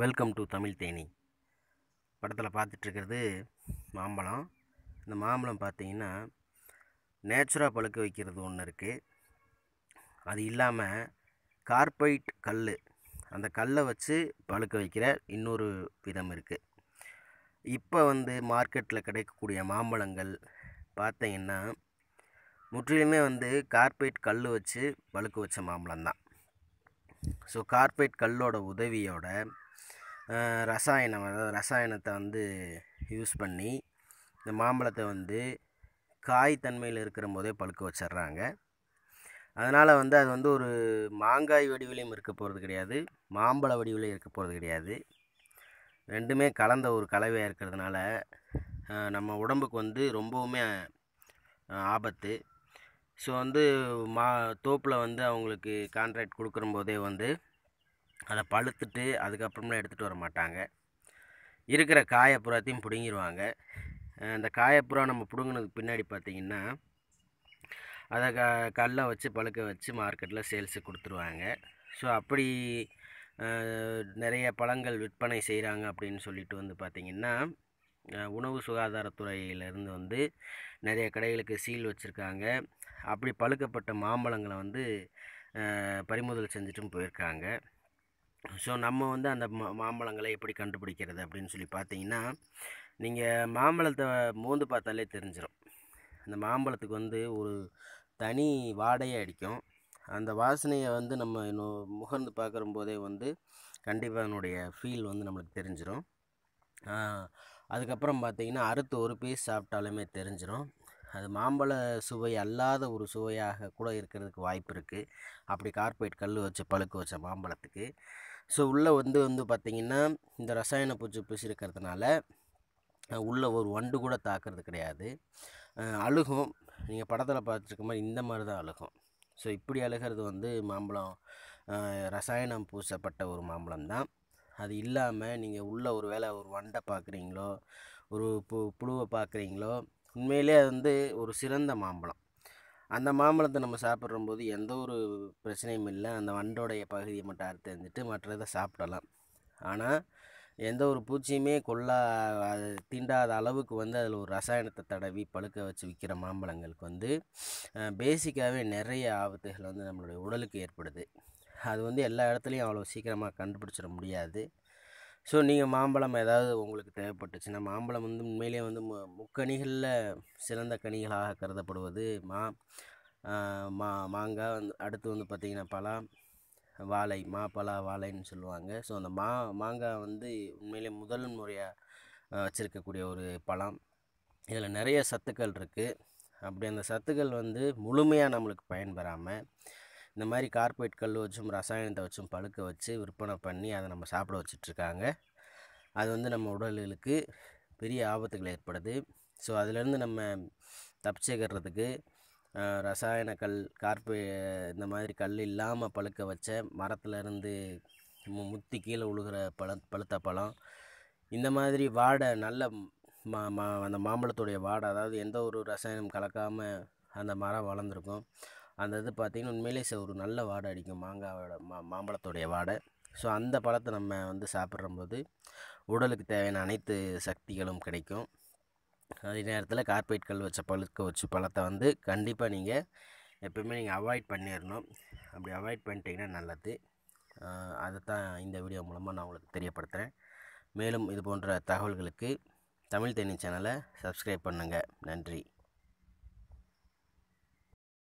welcome to Tamil Theni படத்தில் பார்த்துட்ருக்கிறது மாம்பழம் இந்த மாம்பழம் பார்த்தீங்கன்னா நேச்சுராக பழுக்க வைக்கிறது ஒன்று இருக்குது அது இல்லாமல் கார்பைட் கல் அந்த கல்லை வச்சு பழுக்க வைக்கிற இன்னொரு விதம் இருக்குது இப்போ வந்து மார்க்கெட்டில் கிடைக்கக்கூடிய மாம்பழங்கள் பார்த்தீங்கன்னா முற்றிலுமே வந்து கார்பைட் கல் வச்சு பழுக்க வச்ச மாம்பழம் தான் ஸோ கார்பைட் கல்லோட உதவியோட ரசாயனம் அதாவது ரசாயனத்தை வந்து யூஸ் பண்ணி இந்த மாம்பழத்தை வந்து காய் தன்மையில் இருக்கிற போதே பழுக்க வச்சிட்றாங்க அதனால் வந்து அது வந்து ஒரு மாங்காய் வடிவிலையும் இருக்க போகிறது கிடையாது மாம்பழ வடிவிலையும் இருக்க போகிறது கிடையாது ரெண்டுமே கலந்த ஒரு கலவையாக இருக்கிறதுனால நம்ம உடம்புக்கு வந்து ரொம்பவுமே ஆபத்து ஸோ வந்து மா தோப்பில் வந்து அவங்களுக்கு கான்ட்ராக்ட் கொடுக்குற போதே வந்து அதை பழுத்துட்டு அதுக்கப்புறமே எடுத்துகிட்டு வர மாட்டாங்க இருக்கிற காயப்புறாத்தையும் பிடுங்கிடுவாங்க அந்த காயப்புறா நம்ம பிடுங்கினதுக்கு பின்னாடி பார்த்திங்கன்னா அதை க கல்லை வச்சு பழுக்க வச்சு மார்க்கெட்டில் சேல்ஸு கொடுத்துருவாங்க ஸோ அப்படி நிறைய பழங்கள் விற்பனை செய்கிறாங்க அப்படின்னு சொல்லிட்டு வந்து பார்த்திங்கன்னா உணவு சுகாதாரத்துறையிலேருந்து வந்து நிறைய கடைகளுக்கு சீல் வச்சுருக்காங்க அப்படி பழுக்கப்பட்ட மாம்பழங்களை வந்து பறிமுதல் செஞ்சுட்டும் போயிருக்காங்க ஸோ நம்ம வந்து அந்த மா மாம்பழங்களை எப்படி கண்டுபிடிக்கிறது அப்படின்னு சொல்லி பார்த்தீங்கன்னா நீங்கள் மாம்பழத்தை மோந்து பார்த்தாலே தெரிஞ்சிடும் அந்த மாம்பழத்துக்கு வந்து ஒரு தனி வாடையை அடிக்கும் அந்த வாசனையை வந்து நம்ம இன்னும் முகர்ந்து பார்க்குறம்போதே வந்து கண்டிப்பாக அதனுடைய ஃபீல் வந்து நம்மளுக்கு தெரிஞ்சிடும் அதுக்கப்புறம் பார்த்தீங்கன்னா அறுத்து ஒரு பீஸ் சாப்பிட்டாலுமே தெரிஞ்சிடும் அது மாம்பழ சுவை அல்லாத ஒரு சுவையாக கூட இருக்கிறதுக்கு வாய்ப்பு இருக்குது அப்படி கார்பரேட் கல் வச்சு பழுக்க வச்ச மாம்பழத்துக்கு ஸோ உள்ளே வந்து வந்து பார்த்திங்கன்னா இந்த ரசாயன பூச்சி இருக்கிறதுனால உள்ளே ஒரு வண்டு கூட தாக்குறது கிடையாது அழுகும் நீங்கள் படத்தில் பார்த்துருக்க மாதிரி இந்த மாதிரி தான் அழுகும் ஸோ இப்படி அழுகிறது வந்து மாம்பழம் ரசாயனம் பூசப்பட்ட ஒரு மாம்பழம் தான் அது இல்லாமல் நீங்கள் உள்ளே ஒரு வேளை ஒரு வண்டை பார்க்குறீங்களோ ஒரு பு புழுவை பார்க்குறீங்களோ உண்மையிலே அது வந்து ஒரு சிறந்த மாம்பழம் அந்த மாம்பழத்தை நம்ம சாப்பிட்றம்போது எந்த ஒரு பிரச்சனையும் இல்லை அந்த வண்டோடைய பகுதியை மட்டும் அறுத்து எறிஞ்சிட்டு மற்றதை சாப்பிடலாம் ஆனால் எந்த ஒரு பூச்சியுமே கொல்லா அது தீண்டாத அளவுக்கு வந்து அதில் ஒரு ரசாயனத்தை தடவி பழுக்க வச்சு விற்கிற மாம்பழங்களுக்கு வந்து பேசிக்காகவே நிறைய ஆபத்துகள் வந்து நம்மளுடைய உடலுக்கு ஏற்படுது அது வந்து எல்லா இடத்துலையும் அவ்வளோ சீக்கிரமாக கண்டுபிடிச்சிட முடியாது ஸோ நீங்கள் மாம்பழம் ஏதாவது உங்களுக்கு தேவைப்பட்டுச்சுன்னா மாம்பழம் வந்து உண்மையிலே வந்து மு முக்கனிகளில் சிறந்த கனிகளாக கருதப்படுவது மா மா மாங்காய் வந்து அடுத்து வந்து பார்த்திங்கன்னா பலா வாழை மா பலா வாழைன்னு சொல்லுவாங்க ஸோ அந்த மா மாங்காய் வந்து உண்மையிலே முதல் முறையாக வச்சுருக்கக்கூடிய ஒரு பழம் இதில் நிறைய சத்துக்கள் இருக்குது அப்படி அந்த சத்துக்கள் வந்து முழுமையாக நம்மளுக்கு பயன்பெறாமல் இந்த மாதிரி கார்பரேட் கல் வச்சும் ரசாயனத்தை வச்சும் பழுக்க வச்சு விற்பனை பண்ணி அதை நம்ம சாப்பிட வச்சிட்ருக்காங்க அது வந்து நம்ம உடல்களுக்கு பெரிய ஆபத்துகள் ஏற்படுது ஸோ அதுலேருந்து நம்ம தப்பிச்சுக்கிறதுக்கு ரசாயன கல் கார்பே இந்த மாதிரி கல் இல்லாமல் பழுக்க வச்ச மரத்துலேருந்து முத்தி கீழே உழுகிற பழ பழுத்த பழம் இந்த மாதிரி வாடை நல்ல மா மா அந்த மாம்பழத்துடைய வாடை அதாவது எந்த ஒரு ரசாயனம் கலக்காமல் அந்த மரம் வளர்ந்துருக்கும் அந்த இது பார்த்திங்கன்னா உண்மையிலே ஒரு நல்ல வாடை அடிக்கும் மாங்காவோட மா மாம்பழத்தோடைய வாடை ஸோ அந்த பழத்தை நம்ம வந்து சாப்பிட்றம்போது உடலுக்கு தேவையான அனைத்து சக்திகளும் கிடைக்கும் அதே நேரத்தில் கார்பேட்கள் வச்ச பழுக்க வச்சு பழத்தை வந்து கண்டிப்பாக நீங்கள் எப்போயுமே நீங்கள் அவாய்ட் பண்ணிடணும் அப்படி அவாய்ட் பண்ணிட்டீங்கன்னா நல்லது அதை தான் இந்த வீடியோ மூலமாக நான் உங்களுக்கு தெரியப்படுத்துகிறேன் மேலும் இது போன்ற தகவல்களுக்கு தமிழ் தேனி சேனலை சப்ஸ்கிரைப் பண்ணுங்கள் நன்றி